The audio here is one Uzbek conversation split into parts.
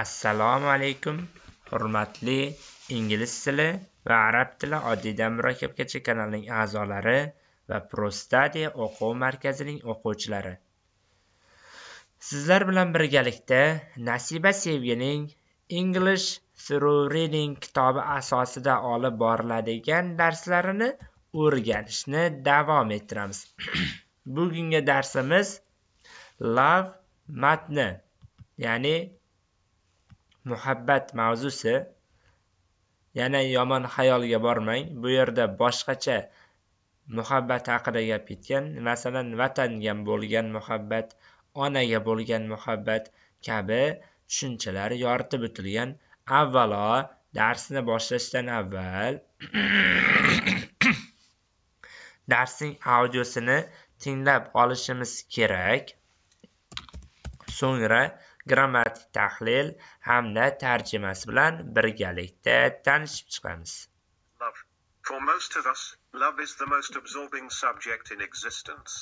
assalomu alaykum hurmatli ingliz tili va arab tili oddiydan murakkabgacha kanalining a'zolari va prostadi o'quv markazining o'quvchilari sizlar bilan birgalikda nasiba sevgining english through reading kitobi asosida olib boriladigan darslarini o'rganishni davom ettiramiz bugungi darsimiz love matni ya'ni muhabbat mavzusi yana yomon xayolga bormang bu yerda boshqacha muhabbat haqida gap ketgan masalan vatanga bo'lgan muhabbat onaga bo'lgan muhabbat kabi tushunchalar yoritib o'tilgan avvalo darsni boshlashdan avval darsning audiosini tinglab olishimiz kerak so'ngra grammatik tahlil hamda tarjimasi bilan birgalikda tanishib chiqamiz. Love. For most of us, love is the most absorbing subject in existence.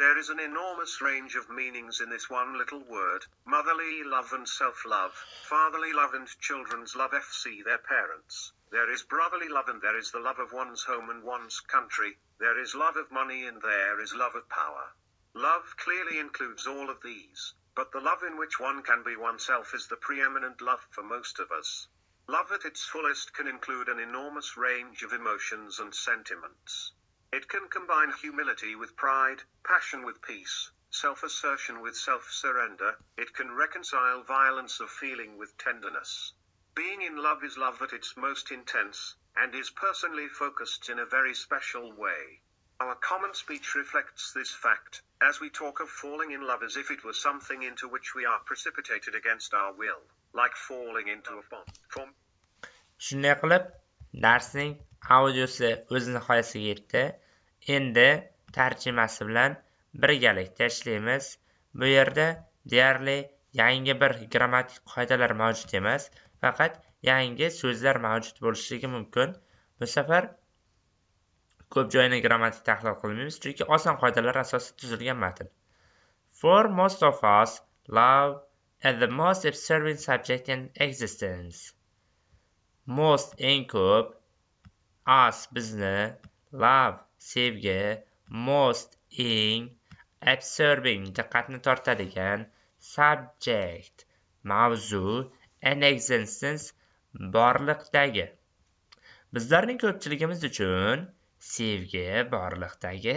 There is an enormous range of meanings in this one little word, motherly love and self-love, fatherly love and children's love FC their parents. There is brotherly love and there is the love of one's home and one's country. There is love of money and there is love of power. Love clearly includes all of these. But the love in which one can be oneself is the preeminent love for most of us. Love at its fullest can include an enormous range of emotions and sentiments. It can combine humility with pride, passion with peace, self assertion with self surrender, it can reconcile violence of feeling with tenderness. Being in love is love at its most intense, and is personally focused in a very special way. Our common speech reflects this fact, as we talk of falling in love as if it were something into which we are precipitated against our will, like falling into a pond. Form. Shunday qilib, darsning audiosi o'z nihoyasiga yetdi. Endi tarjimasi bilan birgalikda ishlaymiz. Bu yerda deyarli yangi bir grammatik qoidalar mavjud emas, faqat yangi so'zlar mavjud bo'lishligi mumkin. Bu safar ko'p joyini grammatik tahlil qilmaymiz chunki oson qoidalar asosida tuzilgan matn for most of us love is the most observant subject in existence most eng ko'p us bizni love sevgi most eng absorbing diqqatni tortadigan subject mavzu an existence borliqdagi bizlarning ko'pchiligimiz uchun sevgi borliqdagi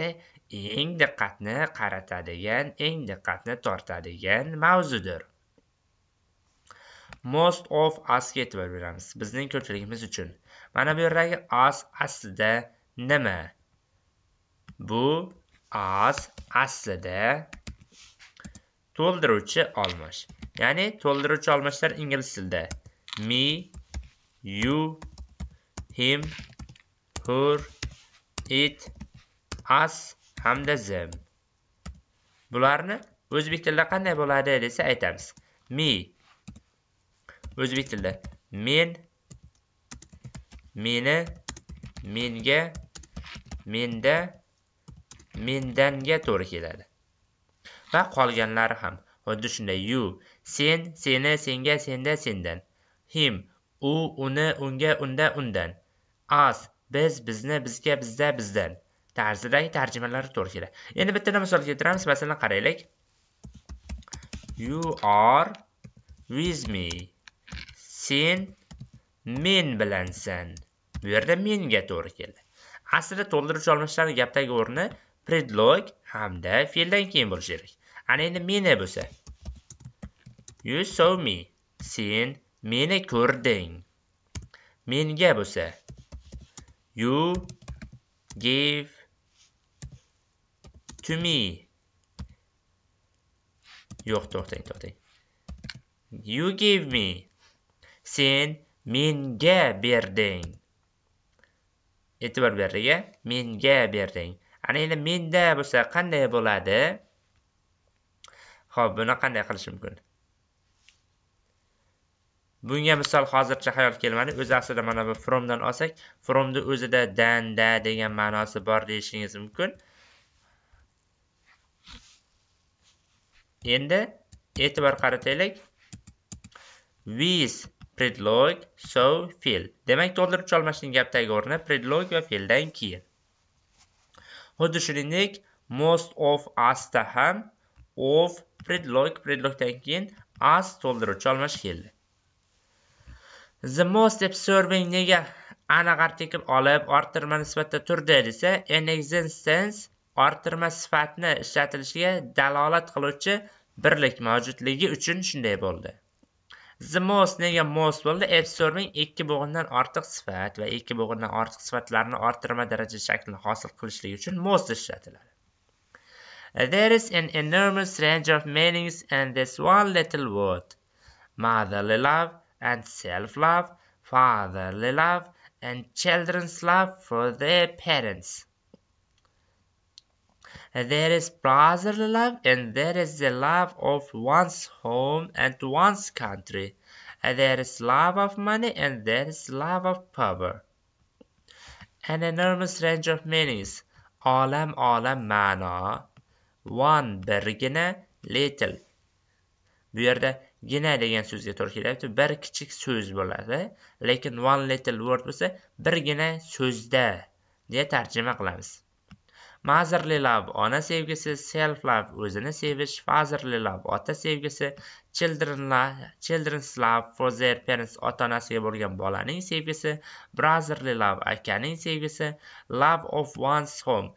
eng diqqatni qaratadigan eng diqqatni tortadigan mavzudir most of asga e'tibor beramiz bizning ko'pchiligimiz uchun mana bu yerdagi as aslida nima bu as aslida to'ldiruvchi olmosh ya'ni to'ldiruvchi olmoshlar ingliz tilida me you him her it as hamda zim bularni o'zbek tilida qanday bo'ladi desa aytamiz Me o'zbek tilida men meni menga menda mendanga to'g'ri keladi va qolganlari ham xuddi shunday you, sen seni senga senda sendan him u uni unga unda undan as biz bizni bizga bizda bizdan tarzidagi tarjimalar to'g'ri keladi endi bittada misol keltiramiz masalan qaraylik you are with me sen men bilansan bu yerda menga to'g'ri keldi aslida to'ldiruvchi almashlarni gapdagi o'rni predlog hamda fe'ldan keyin bo'lishi kerak ana endi meni bo'lsa you saw me sen meni ko'rding menga bo'lsa you gave to me yo'q to'xtang to'xtang you gave me sen menga berding e'tibor berdik menga berding ana endi menda bo'lsa qanday bo'ladi Xo'p, buni qanday qilish mumkin bunga misol hozircha hayol kelmadi o'zi aslida mana bu fromdan olsak fromni o'zida dan da degan ma'nosi bor deyishingiz mumkin endi e'tibor qarataylik with predlog so feel. demak to'ldirib almashgan gapdagi o'rni predlog va fe'ldan keyin xuddi shuningdek most of asda ham of predlog predlogdan keyin as to'ldiruvchi almash keldi the most observing nega aniq artikl olib orttirma nisbatda turdi desa in existence orttirma sifatni ishlatilishiga dalolat qiluvchi birlik mavjudligi uchun shunday bo'ldi the most nega most bo'ldi absorbing ikki bo'g'indan ortiq sifat va ikki bo'g'indan ortiq sifatlarni orttirma daraja shaklini hosil qilishlik uchun most ishlatiladi there is an enormous range of meanings in this one little word motherly love and self-love, fatherly love, and children's love for their parents. There is brotherly love and there is the love of one's home and one's country. There is love of money and there is love of power. An enormous range of meanings. Alam alam mana. One bergine little. Bu yerda gina degan so'zga to'g'ri kelyapti bir kichik so'z bo'ladi lekin one little word bo'lsa birgina so'zda deya tarjima qilamiz motherly love ona sevgisi self love o'zini sevish fatherly love ota sevgisi children love, children's love for their parents ota onasiga bo'lgan bolaning sevgisi brotherly love akaning sevgisi love of one's home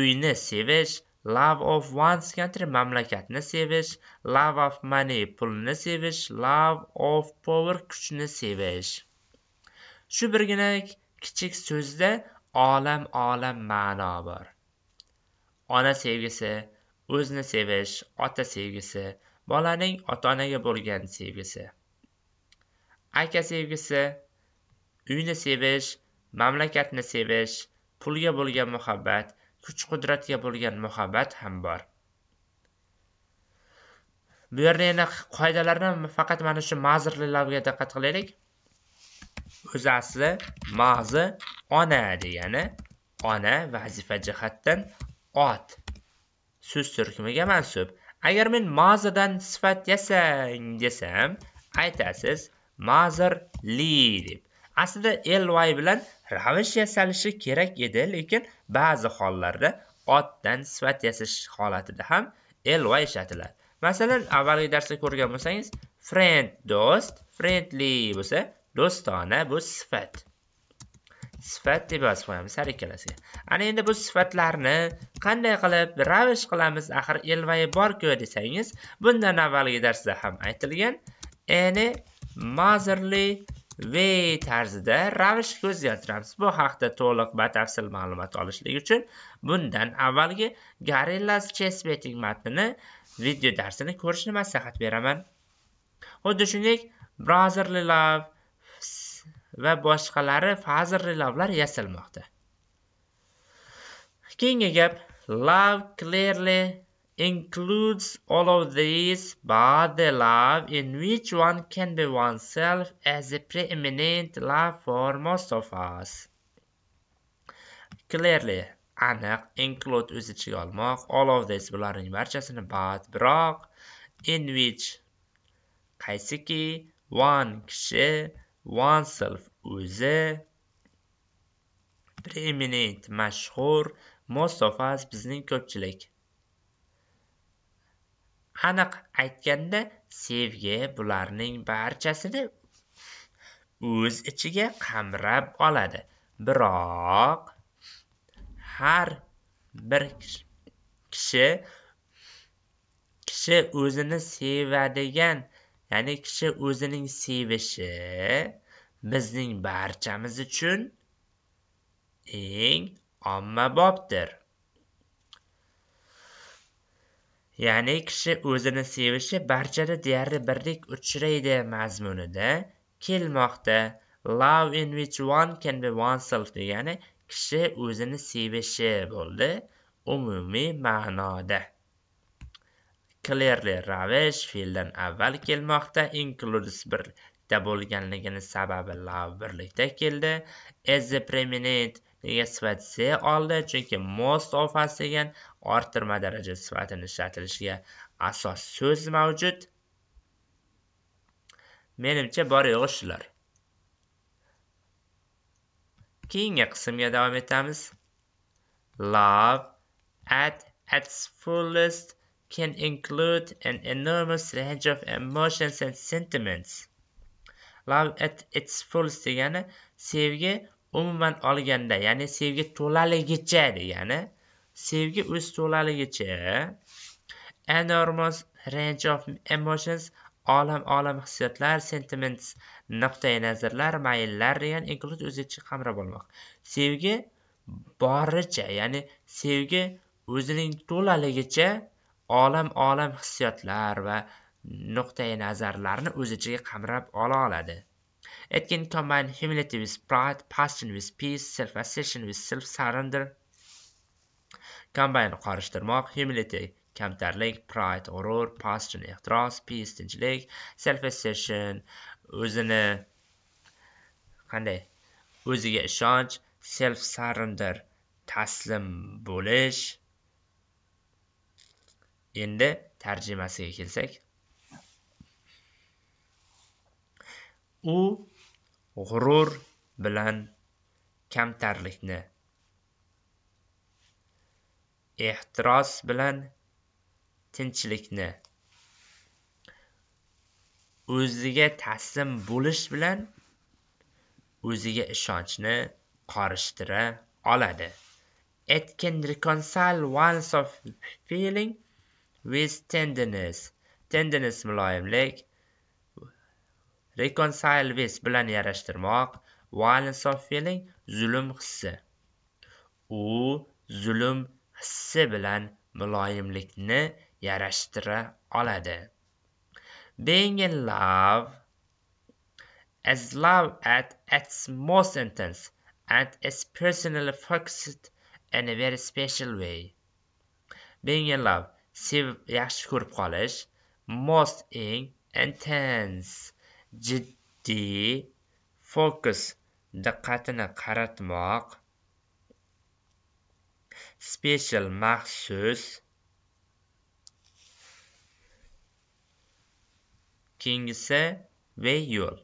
uyni sevish love of one's country mamlakatni sevish love of money pulni sevish love of power kuchni sevish shu birgina kichik so'zda olam olam ma'no bor ona sevgisi o'zini sevish ota sevgisi bolaning ota onaga bo'lgan sevgisi aka sevgisi uyni sevish mamlakatni sevish pulga bo'lgan muhabbat kuch qudratga bo'lgan muhabbat ham bor bu yerda yana qoidalarni faqat mana shu mazrli lavga diqqat qilaylik o'zi asli mazi ona degani ona vazifa jihatdan ot so'z turkumiga mansub agar men mazidan sifat yasang desam aytasiz mazirli deb aslida ly bilan ravish yasalishi kerak edi lekin ba'zi hollarda otdan sifat yasash holatida ham ly ishlatiladi masalan avvalgi darsda ko'rgan bo'lsangiz friend do'st friendly bo'lsa do'stona bu sifat sifat deb yozib qo'yamiz har ikkalasiga ana endi bu sifatlarni qanday qilib ravish qilamiz axir ly borku desangiz bundan avvalgi darsda ham aytilgan any motherly v tarzida ko'z o'zgartiramiz bu haqda to'liq batafsil ma'lumot olishlik uchun bundan avvalgi gorillas chess betting matnini video darsini ko'rishni maslahat beraman xuddi shuningdek browser love va boshqalari Fazerly Love'lar yasalmoqda keyingi gap love clearly includes all of these but the love in which one can be oneself as a preeminent love for most of us. Clearly, aniq include o'z ichiga olmoq all of this bularning barchasini but biroq in which qaysiki one kishi oneself o'zi preeminent mashhur most of us bizning ko'pchilik aniq aytganda sevgi bularning barchasini o'z ichiga qamrab oladi biroq har bir kishi kishi o'zini sevadigan ya'ni kishi o'zining sevishi bizning barchamiz uchun eng ommabopdir ya'ni kishi o'zini sevishi barchada deyarli birdek uchraydi mazmunida kelmoqda love in which one can be oneself degani kishi o'zini sevishi bo'ldi umumiy ma'noda clearly ravish fe'ldan avval kelmoqda includes birlikda bo'lganligini sababi love birlikda keldi as a preminent nega sifat c oldi chunki most of us degan orttirma daraja sifatini ishlatilishiga asos so'z mavjud menimcha bor yo'q shular keyingi qismga davom etamiz love at its fullest can include an enormous range of emotions and sentiments love at its fullest degani sevgi umuman olganda ya'ni sevgi to'laligicha degani sevgi o'z to'laligicha enormous range of emotions olam olam hissiyotlar sentiments nuqtai nazarlar mayllar degan o'z ichiga qamrab olmoq sevgi boricha ya'ni sevgi o'zining to'laligicha olam olam hissiyotlar va nuqtai nazarlarni o'z ichiga qamrab ola oladi It can combine humility with pride, passion with peace, self-assertion with self-surrender. Combine qarishtirmoq, humility kamtarlik, pride g'urur, passion ehtiros, peace tinchlik, self-assertion o'zini qanday o'ziga ishonch, self-surrender taslim bo'lish. Endi tarjimasiga kelsak, u g'urur bilan kamtarlikni ehtiros bilan tinchlikni o'ziga taslim bo'lish bilan o'ziga ishonchni qorishtira oladi it can reconcile of feeling with tenderness tenderness muloyimlik reconcile with bilan yarashtirmoq violence of feeling zulm hissi u zulm hissi bilan muloyimlikni yarashtira oladi being in love as love at its most intense and is personally focused in a very special way being in love sevib yaxshi ko'rib qolish most eng intense jiddiy fokus diqqatini qaratmoq special maxsus keyingisi ve yo'l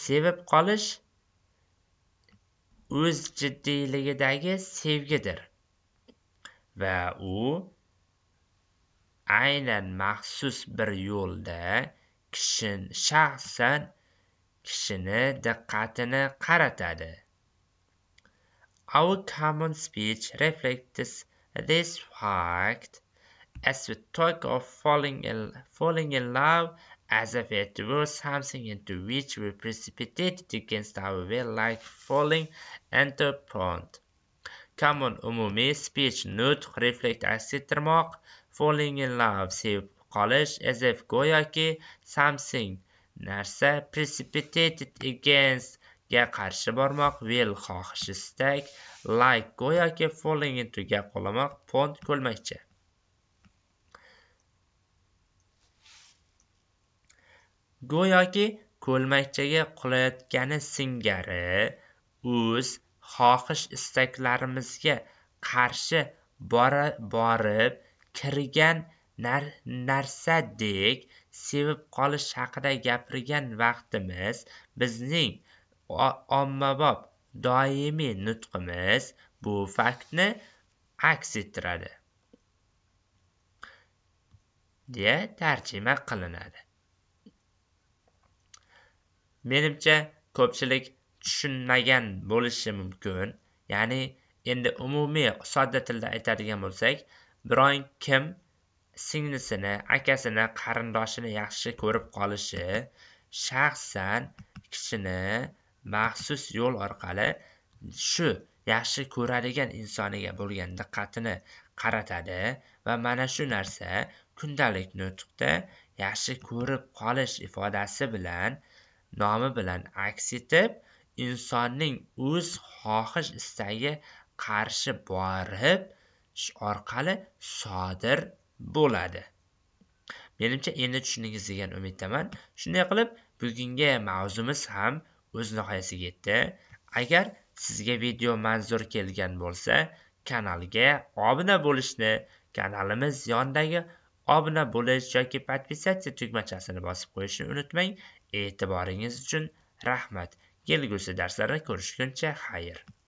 sevib qolish o'z jiddiyligidagi sevgidir va u aynan maxsus bir yo'lda shaxsan kishini diqqatini qaratadi Our common speech reflects this fact as we talk of falling in, falling in love as if it were something into which we precipitated against our will like falling into a pond. Common umumi speech nutq reflect aks ettirmoq falling in love sevib qolish as if go'yoki something narsa precipitated against ga qarshi bormoq will xohish istak like go'yoki falling into ga qo'llamoq pond ko'lmakcha go'yoki ko'lmakchaga qulayotgani singari o'z xohish istaklarimizga qarshi borib kirgan narsadek sevib qolish haqida gapirgan vaqtimiz bizning ommabop doimiy nutqimiz bu faktni aks ettiradi deya tarjima qilinadi menimcha ko'pchilik tushunmagan bo'lishi mumkin ya'ni endi umumiy sodda tilda aytadigan bo'lsak biron kim singlisini akasini qarindoshini yaxshi ko'rib qolishi shaxsan kishini maxsus yo'l orqali shu yaxshi ko'radigan insoniga bo'lgan diqqatini qaratadi va mana shu narsa kundalik nutqda yaxshi ko'rib qolish ifodasi bilan nomi bilan aks etib insonning o'z xohish istagi qarshi borib orqali sodir bo'ladi menimcha endi tushundingiz degan umiddaman shunday qilib bugungi mavzumiz ham o'z nihoyasiga yetdi agar sizga video manzur kelgan bo'lsa kanalga obuna bo'lishni kanalimiz yonidagi obuna bo'lish yoki подписаться tugmachasini bosib qo'yishni unutmang e'tiboringiz uchun rahmat kelgusi darslarda ko'rishguncha xayr